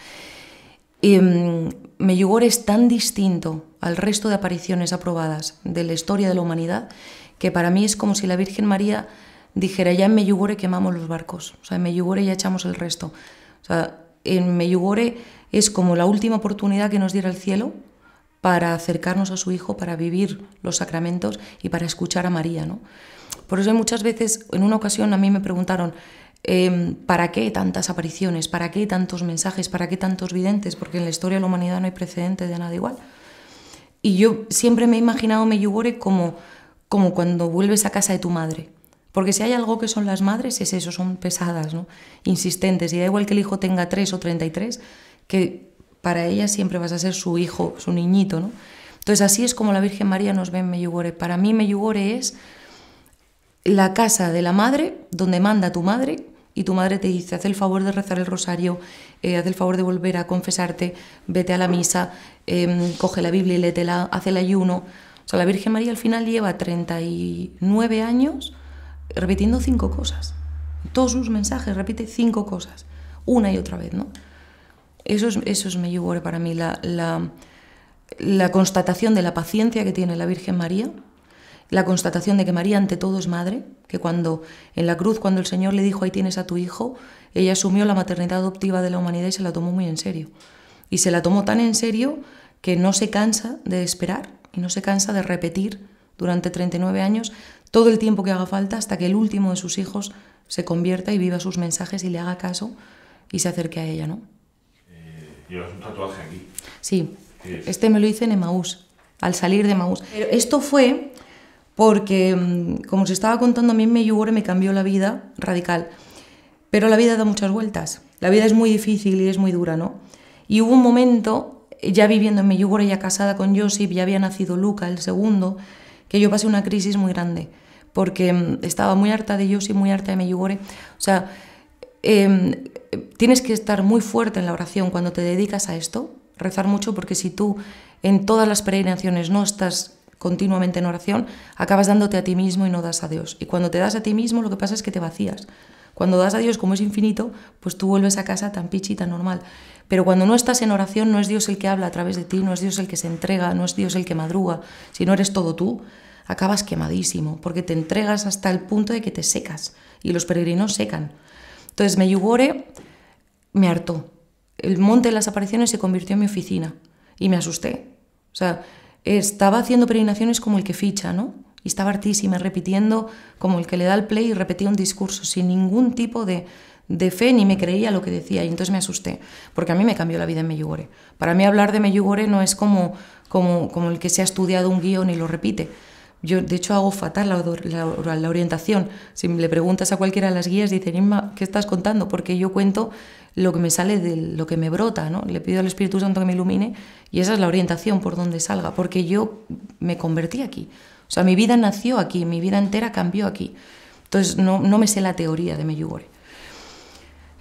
Eh, es tan distinto al resto de apariciones aprobadas de la historia de la humanidad que para mí es como si la Virgen María dijera, ya en Meyugore quemamos los barcos, o sea, en Meyugore ya echamos el resto. O sea, en Meyugore es como la última oportunidad que nos diera el cielo para acercarnos a su Hijo, para vivir los sacramentos y para escuchar a María, ¿no? Por eso muchas veces, en una ocasión a mí me preguntaron, em, ¿para qué tantas apariciones? ¿Para qué tantos mensajes? ¿Para qué tantos videntes? Porque en la historia de la humanidad no hay precedente de nada igual. Y yo siempre me he imaginado Meyugore como, como cuando vuelves a casa de tu madre. Porque si hay algo que son las madres es eso, son pesadas, ¿no? insistentes. Y da igual que el hijo tenga 3 o 33, que para ella siempre vas a ser su hijo, su niñito. ¿no? Entonces así es como la Virgen María nos ve en Meyugore. Para mí Meyugore es la casa de la madre, donde manda tu madre, y tu madre te dice, haz el favor de rezar el rosario, eh, haz el favor de volver a confesarte, vete a la misa, em, coge la Biblia y létela, haz el ayuno. O sea, la Virgen María al final lleva 39 años repitiendo cinco cosas. Todos sus mensajes repite cinco cosas, una y otra vez, ¿no? Eso es, eso es para mí, la, la constatación de la paciencia que tiene la Virgen María, la constatación de que María ante todo es madre, que cuando en la cruz, cuando el Señor le dijo ahí tienes a tu hijo, ella asumió la maternidad adoptiva de la humanidad y se la tomó muy en serio. Y se la tomó tan en serio que no se cansa de esperar y no se cansa de repetir durante 39 años todo el tiempo que haga falta hasta que el último de sus hijos se convierta y viva sus mensajes y le haga caso y se acerque a ella, ¿no? Eh, un tatuaje aquí. Sí, este me lo hice en Emaús, al salir de Emaús. Pero esto fue porque, mm, como se estaba contando, a mí Meyugore me cambió la vida radical. Pero la vida da muchas vueltas. La vida es muy difícil y es muy dura, ¿no? Y hubo un momento, ya viviendo en Meyugore, ya casada con Josip, ya había nacido Luca, el segundo, que yo pasé una crisis muy grande, porque mm, estaba muy harta de Josip, muy harta de Meyugore. O sea, em, tienes que estar muy fuerte en la oración cuando te dedicas a esto, rezar mucho, porque si tú en todas las peregrinaciones no estás continuamente en oración, acabas dándote a ti mismo y no das a Dios. Y cuando te das a ti mismo, lo que pasa es que te vacías. Cuando das a Dios como es infinito, pues tú vuelves a casa tan pichita, normal. Pero cuando no estás en oración, no es Dios el que habla a través de ti, no es Dios el que se entrega, no es Dios el que madruga, si no eres todo tú, acabas quemadísimo, porque te entregas hasta el punto de que te secas y los peregrinos secan. Entonces Meyugore me hartó. El monte de las apariciones se convirtió en mi oficina y me asusté. O sea, estaba haciendo peregrinaciones como el que ficha, ¿no? Y estaba artísima repitiendo como el que le da el play y repetía un discurso sin ningún tipo de, de fe ni me creía lo que decía y entonces me asusté, porque a mí me cambió la vida en Meyugore. Para mí hablar de Meyugore no es como, como, como el que se ha estudiado un guión y lo repite, yo, de hecho, hago fatal la, orientación. Si le preguntas a cualquiera de las guías, dicen, Inma, ¿qué estás contando? Porque yo cuento lo que me sale de lo que me brota, ¿no? Le pido al Espíritu Santo que me ilumine y esa es la orientación por donde salga, porque yo me convertí aquí. O sea, mi vida nació aquí, mi vida entera cambió aquí. Entonces, no, no me sé la teoría de Meyugore.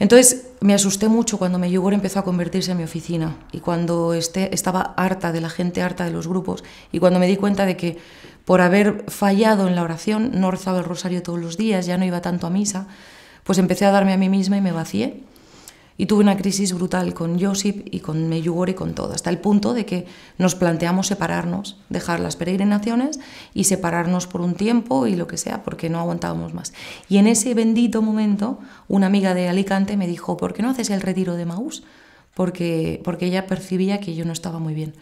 Entonces me asusté mucho cuando Meyugor empezó a convertirse en mi oficina y cuando este, estaba harta de la gente, harta de los grupos y cuando me di cuenta de que por haber fallado en la oración, no rezaba el rosario todos los días, ya no iba tanto a misa, pues empecé a darme a mí misma y me vacié. Y tuve una crisis brutal con Josip y con Meyugor y con todo, hasta el punto de que nos planteamos separarnos, dejar las peregrinaciones y separarnos por un tiempo y lo que sea, porque no aguantábamos más. Y en ese bendito momento, una amiga de Alicante me dijo, ¿por qué no haces el retiro de Maús? Porque, porque ella percibía que yo no estaba muy bien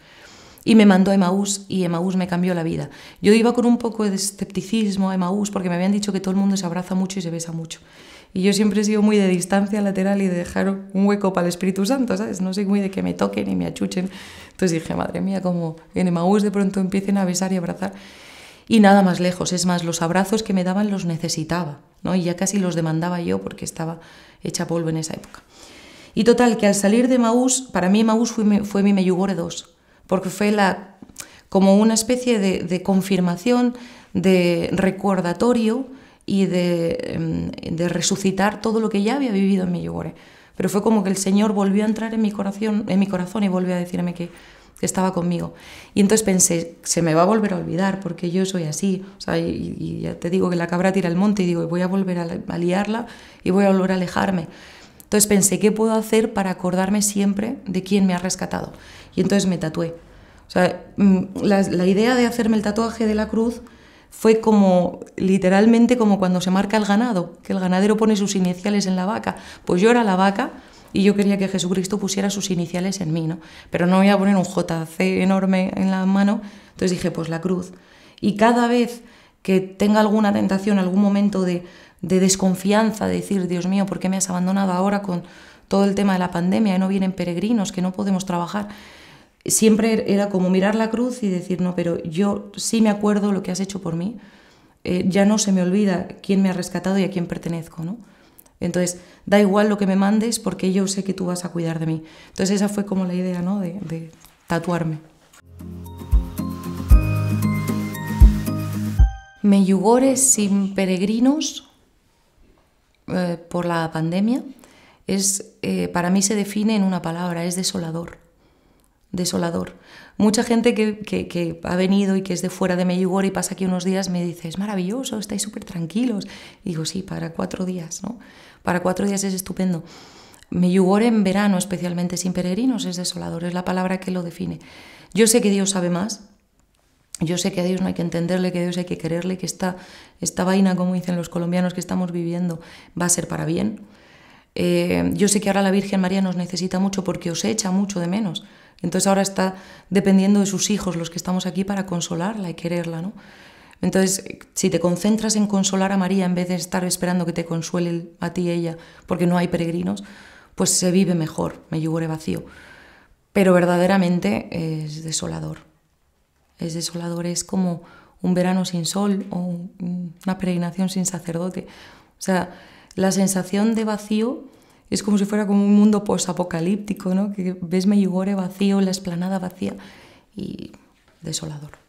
y me mandó a Emaús y Emaús me cambió la vida. Yo iba con un poco de escepticismo a Emaús porque me habían dicho que todo el mundo se abraza mucho y se besa mucho. Y yo siempre he sido muy de distancia lateral y de dejar un hueco para el Espíritu Santo, ¿sabes? No soy muy de que me toquen y me achuchen. Entonces dije, madre mía, como en Emaús de pronto empiecen a besar y abrazar. Y nada más lejos, es más, los abrazos que me daban los necesitaba, ¿no? Y ya casi los demandaba yo porque estaba hecha polvo en esa época. Y total, que al salir de Maús, para mí Maús fue, fue mi Meyugore 2 porque fue la, como una especie de, confirmación, de recordatorio y em, de, resucitar todo lo que ya había vivido en mi yogure. Pero fue como que el Señor volvió a entrar en mi corazón, en mi corazón y volvió a decirme que, estaba conmigo. Y entonces pensé, se me va a volver a olvidar porque yo soy así. y, ya te digo que la cabra tira el monte y digo, voy a volver a, a liarla y voy a volver a alejarme. Entonces pensé, ¿qué puedo hacer para acordarme siempre de quién me ha rescatado? Y entonces me tatué. O sea, mm, la, la idea de hacerme el tatuaje de la cruz fue como literalmente como cuando se marca el ganado, que el ganadero pone sus iniciales en la vaca. Pues yo era la vaca y yo quería que Jesucristo pusiera sus iniciales en mí, ¿no? Pero no voy a poner un JC enorme en la mano, entonces dije, pues la cruz. Y cada vez que tenga alguna tentación, algún momento de de desconfianza, decir, Dios mío, ¿por qué me has abandonado ahora con todo el tema de la pandemia? y no vienen peregrinos, que no podemos trabajar. Siempre era como mirar la cruz y decir, no, pero yo sí me acuerdo lo que has hecho por mí, eh, ya no se me olvida quién me ha rescatado y a quién pertenezco, ¿no? Entonces, da igual lo que me mandes porque yo sé que tú vas a cuidar de mí. Entonces, esa fue como la idea, ¿no? de, de tatuarme. Me sin peregrinos eh, por la pandemia es, eh, para mí se define en una palabra, es desolador. Desolador. Mucha gente que, ha venido y que es de fuera de Medjugorje y pasa aquí unos días me dice, es maravilloso, estáis súper tranquilos. Y digo, sí, para cuatro días, ¿no? Para cuatro días es estupendo. Medjugorje en verano, especialmente sin peregrinos, es desolador, es la palabra que lo define. Yo sé que Dios sabe más, yo sé que a Dios no hay que entenderle, que a Dios hay que quererle, que esta, esta vaina, como dicen los colombianos, que estamos viviendo, va a ser para bien. Eh, yo sé que ahora la Virgen María nos necesita mucho porque os echa mucho de menos. Entonces ahora está dependiendo de sus hijos, los que estamos aquí, para consolarla y quererla, ¿no? Entonces, si te concentras en consolar a María en vez de estar esperando que te consuele a ti ella, porque no hay peregrinos, pues se vive mejor, me lloré vacío. Pero verdaderamente es desolador. Es desolador, es como un verano sin sol o una peregrinación sin sacerdote. O sea, la sensación de vacío es como si fuera como un mundo posapocalíptico, ¿no? Que ves Medjugorje vacío, la esplanada vacía y desolador.